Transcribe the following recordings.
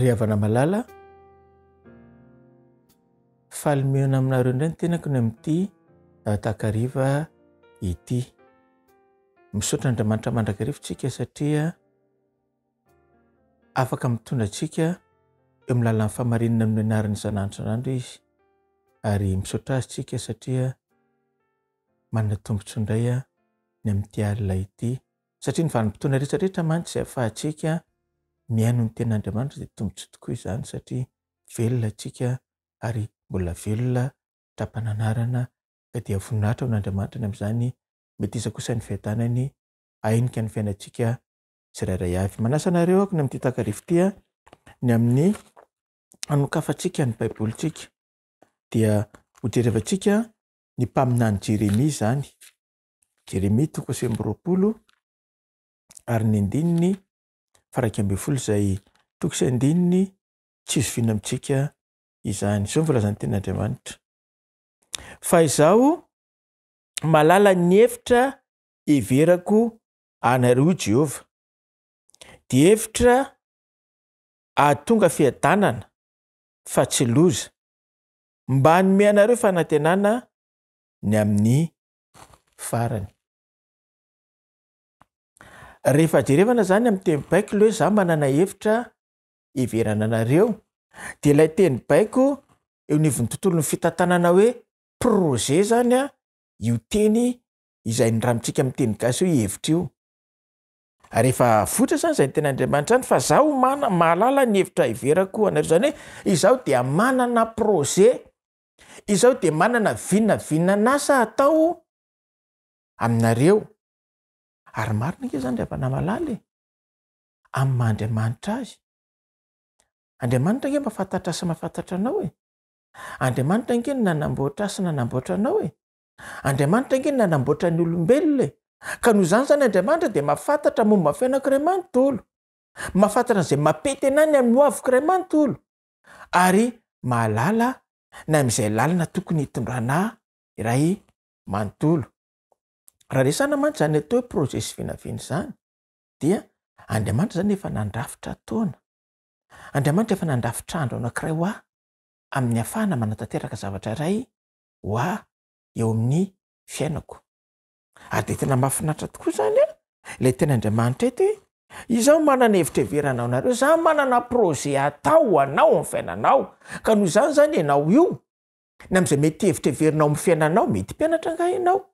ry havana malala fahalomena aminareo indray ny tenako ny amin'n'ity atahakariva ity misaotra n'andriamanitra mandraka rivotsika satria afaka mipitondra tsika eo milala nyfahamarinina amin'ny anarin'izan'andro nandro izy ary misaotra azy tsika satria manana tombotsyindray a ny ami'nty alila ity satria ny vanompitondra retrarehetra mantsy zay afahatsika miaino ny tenanandriamanitra de tombotsy tokoazany satria velona tsika ary mbola velona trapananaana fa dia voninaitra n'andriamanitra ny a'zany mety iza kosan'ny fiitanany ainika ny fiainatsika syrairay avy manasa nareo ako ny ami'y ty takarivotia ny amin'ny anokafaatsika ny baibolisika dia hojerevantsika ny mpaminany jeremi zany jeremi toko sembyroapolo ary ny ndininy faraky amby'ny folo zay tokosandininy tsizo vina amintsika izany zao ny volazany tenyandriamanitra fa izaho malala ny hevitra heverako anareo jehova de evitra atonga fiatanana fa tsy loza mba anome anareo fanantenana ny amin'ny farany rehefa jerevana zany ami'nytenybaiko loe za manana hevitra everanaeo de lay tenybaiko eo niviny tontolo ny fitantanana hoe proze zany a io teny izay ny ra mitsika ami'n teny gaso o hevitraoetra zany zay ny tenaadriamanitra ay fa zaomahalala ny hevitra everakoanareo zany hoe izaho dea manana proje izaho de manana vinina vinna n asa atao aminareo ary marina e. nge zany reaanamalala e admanitraazy ange mafantatra sa mafantatra anao e admaniangenaambotra sy nanambotranao e andriamanitra nge nanamboatra ny olombelonae ka noho zany zany andriamanitra de mafantatra momba mafianakoray manontolo mafantatra zay mapety ana ny amyoavokoiray manontolo ary malala ny amzay lalana tokony hitondrana iray manontolo raha resana mantsy zany etohoe proze sy vinavina zany aaenamafinatra tokoa zanyendimanitraet izaho manana hevitreveranao nareo za manana proze atao anao amiy fiainanao ka noho izany zany ianao io na am'izay mety hevitreverinao amy fiainanao mety mpianatranganao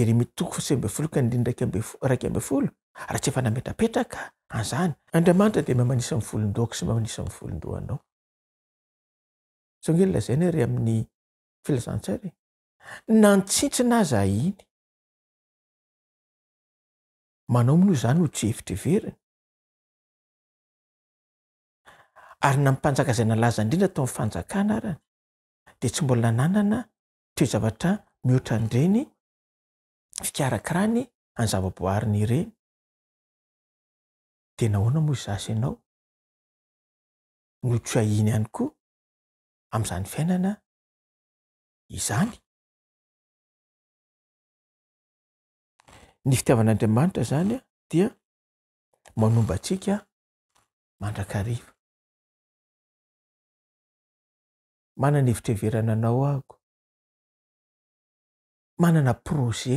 ermitoko fose amby folo ka riyrkambi folo rah tsy efnametrapetrakadasa mvolodos na ntsintsi naza iny manao mino zany ho tsy hevitry veriny ary na mipanjaka zay nalaza indrindra ato ain'ny fanjakana rany de tsy mbola nananana teoe zavatra mihoatra ndreny fikaraka rany any zavaboahariny ireny dena hoana mo zasy ianao ny otsoahina ihany koa amn'izany fiainana izany ny fitiavan'andriamanitra zany a dia manomba atsika mandrakriva manana hevitraeverana anao ako manana proze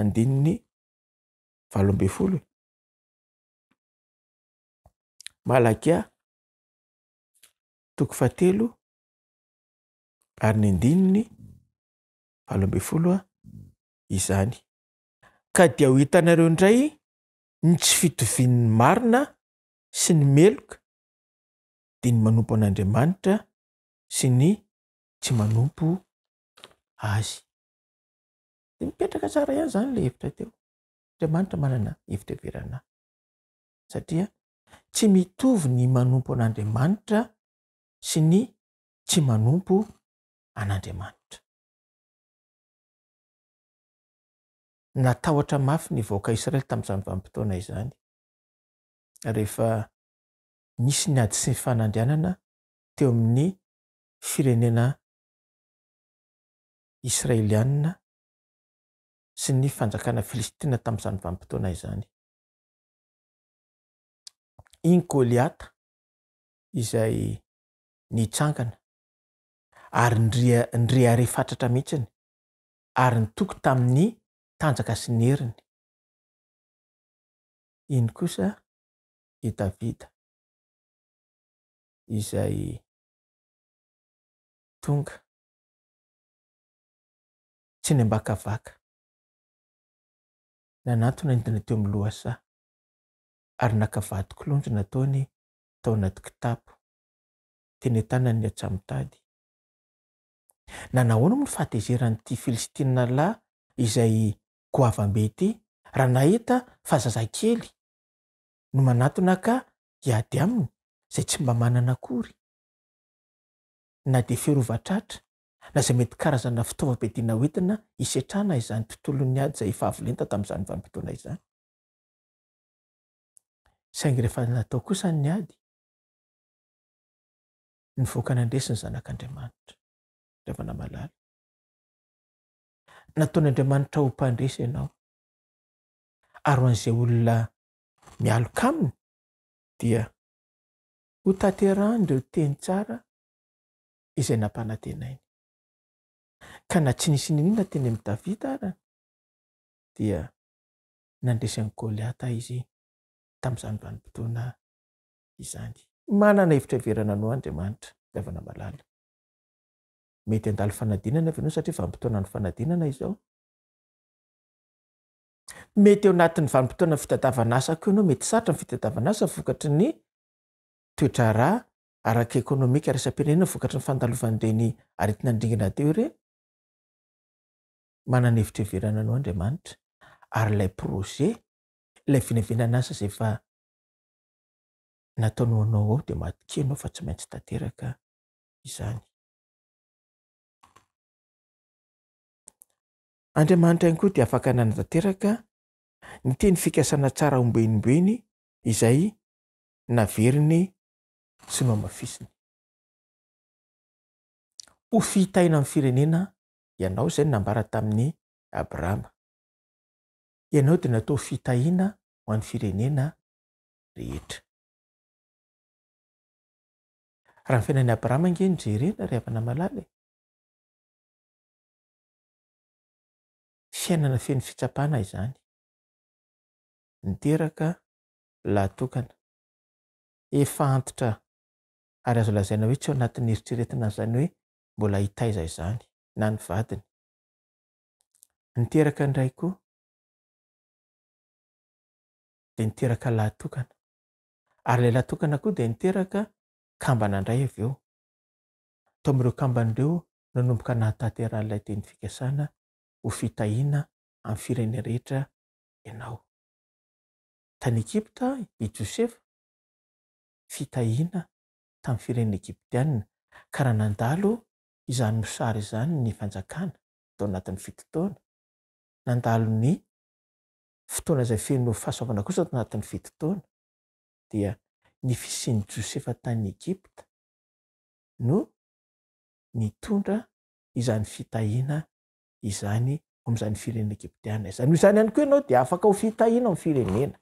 andini ny valo amben folo malakia toko fatelo ary ny andini ny valo ambin folo a izany ka dia ho hitanareo indray ny tsy fitovin'ny marina sy ny meloka di ny manompo an'andriamanitra sy ny tsy manompo azy de mipetraka tsara ihany zany lay hevitra teo andriamanitra manana hevitra veranah satria tsy mitovy ny manompo an'andriamanitra sy ny tsy manompo an'andriamanitra natahotra mafy ny voaka israely tamin'izany vampotoana izany rehefa misy ny ady sy ny fanandrianana teo amin'ny firenena israelianina sy ny fanjakana filistina tamin'izany vampotoanay zany iny goliata izay ni tsangana ary nria- nyrehare fantatra mihitsiny ary ny toko tamin'ny tanjaka sy nyheriny iny kosa i davida izay tonga tsy ne ambakavaka nanatona indina teo ami loasa ary nakavady kilonjy nataony tao anaty kitapo teny a-tana ny an-tsamotady nanahoana aminy fatezeran'ity filistina lahy izay goavam-be ity raha nahita fa zazakely no manatona ka hiady aminy zay tsy mba manana akory na de fiarovatratra na zay mety karazana fitaovabediana hoetina isetrana izany tontolo ny ady zay efa havolenta tamin'izany vampitoana izany saingy rehefa natao kosa ny ady nivoakana andresi ny zanak'andriamanitra dravana malala nataony andriamanitra ho mpandresy ianao ary ho an'izay olona mialoka aminy dia ho tanterahny ndreo teny tsara izay nampanantenainy ka na tsinisininina teny ami'davita ra dnyôytaiia mety eo anatin'ny vanimpotoana ny fitadavana sa ko anao mety saotra ny fitadavana say vokatry ny toetraraa araky ekônômika ariisam-pinenena vokatry ny fandalovanyreny aritinandringina teo reny mananevitra iverana anao andriamanitra ary ilay proje ilay vinavinanasa zay fa nataonao anao ao de makianao fa tsy maintsy tanteraka izany andriamanitra any koa de afaka hananatanteraka ny teny fikasana tsara omboenimboeny izay na veriny sy no mafisiny ho fiitaina amin'ny firenena ianao izayny nambara tamin'ny abrahama ianao dia natao fitahina ho an'ny firenena rehetra raha ny fiainan'ny abrahama nge ny jerena ry havana malala e. fiainana feny fitsapana izany niteraka lahtokana efantitra ary azo lazaina hoe tsy ho anatin'ny eritreretinay izany hoe mbola hitaiza izany na ny vadiny niteraka indraykoa de niteraka laytokana ary ilay lahy tokana koa de niteraka kambana indray avy eo tao am'ireo kamban'ireo nanomboka nahatatyraha n'lay te ny fikasana ho fitahina aminny firene rehetra ianao tany egipta i josefa fitahina tamin'ny firenen egiptianina karaha nandalo izany mosary zany ny fanjakana atao anatin'ny fitotaoana nandalony fotoana zay feno fahasoavana kosa tao anatin'ny fitotaoana dia ny fisiny josef tann'ny egypta no mitondra izany fitahina izany am'izany firenenaegiptiana iza noh izany ihany koa ianao de afaka ho fitahina o ami'y firenena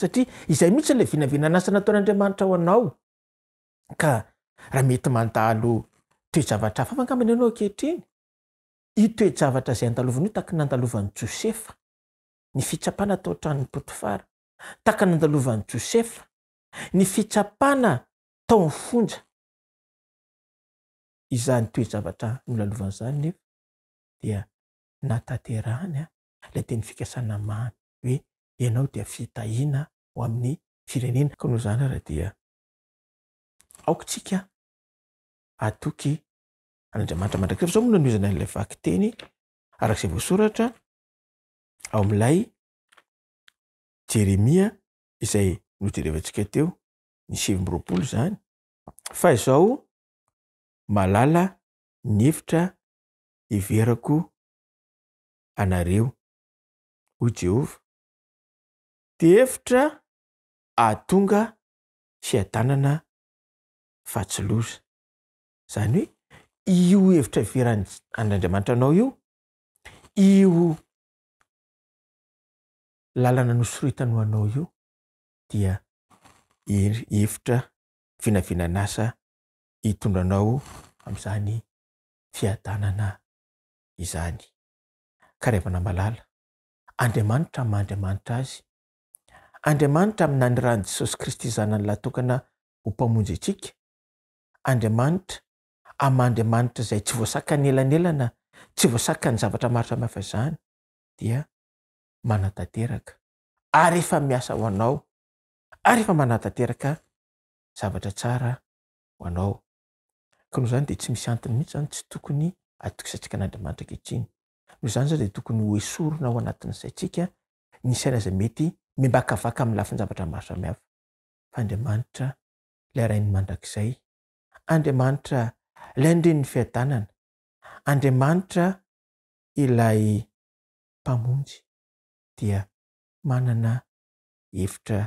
satria izay mihitsy lay vinavinanasana ataon'andriamanitra ho anao ka raha mety mandalo toejavatra afafankamany anao ankehitriny i toejavatra izay andalovana io taka nandalovany josefa ny fitsapana atao a-tranonny poti fara taka nandalovany josefa ny fitsapana tao ny fonja izany toejavatra no oloalovan' izany nefa dia nataterahany a la de ny fikasana mamy hoe ianao dia vitahiana ho amin'ny firenena ko noho zany raha dia aokotsika aatoky an'andriamanitra mandrak re efa izao mona noizana an'ilay vaki teny arak'izay voasoratra ao amin'ilay jeremia izay no jerevantsika teo ny sevy myroapolo zany fa izao malala ny hevitra hiverako anareo hoy jehova de hevitra aatonga sya-tanana fa tsiloza zany hoe io hevitra verany aandriamanitra anao io io lalana nosoroitano anao io dia i- er-, hevitra vinavinanasa hitondranao amin'izany fiadanana izany karevana malala andriamanitra maandriamanitra azy andriamanitra aminanyrany jesosy kristy zanany lahatokana hompamonjy antsika andriamanitra amandriamanitra zay tsy voasaka ny elanelana tsy voasaka ny zavatra marotra mihafa zany dia manatateraka ary efa miasa ho anao ary efa manatateraka zavrtsy misy antny mihitsy zany tsytoyika'aydtokoynaoanatin'zay tsika nysaina zay mety mbakavaka mlafymandazay andriamanitra lay ndreny ny fiatanana andriamanitra ilay mpamonjy dia manana hevitra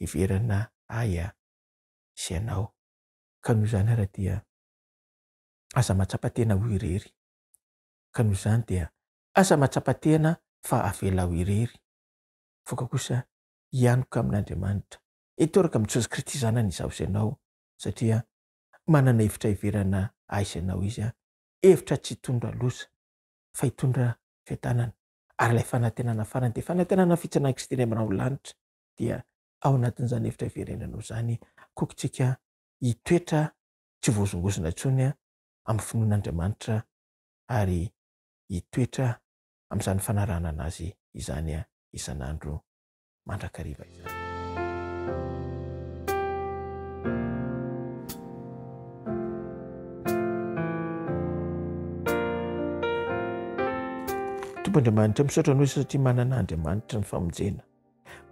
hiverana haya sy anao ka noho zany araha dia aza matsapatena hoirery ka noho izany dia aza matsapatehna fa avela hoirery voka kosa hianika amin'n'andriamanitra itoraka ami' jisosy kristy zana nyizao sy anao satria manana evitra hiverana aisy anao izy an evitra tsy itondra losa fa hitondra fetanana ary ilay fanantenana farany de fanantenana fitsiana kisitiny amia nolanitra dia ao anatin'izany evitra hiverena anao zany kokotsika hitoetra tsy vozongozona ntsony a ami'ny finoanandriamanitra ary hitoetra ami'izany fanarana an'azy izany a isan'andro mandrakariva izany mbo anriamanitra misotranaoza satri manana andriamanitra famonjena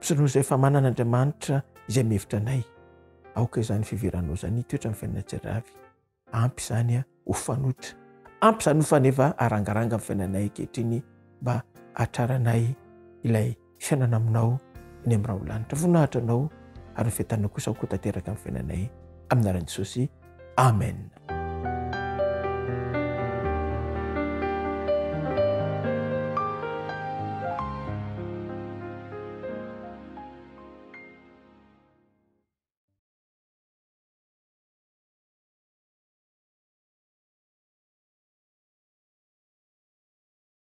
misaotranayzaefa mananaandriamanitra zay mihevitranay aokazany fiveranao zany toetra ny finanajiravy ampy zanya hofanota ampy zany ofanefa arangaranga amiy fiainanay akehitrany mba atraranay ilay fiainana aminao ny am'y rahaolanitra voninahitranao ary yfintana kosa oko tateraka aminy fiainanay aminaranjesosy amen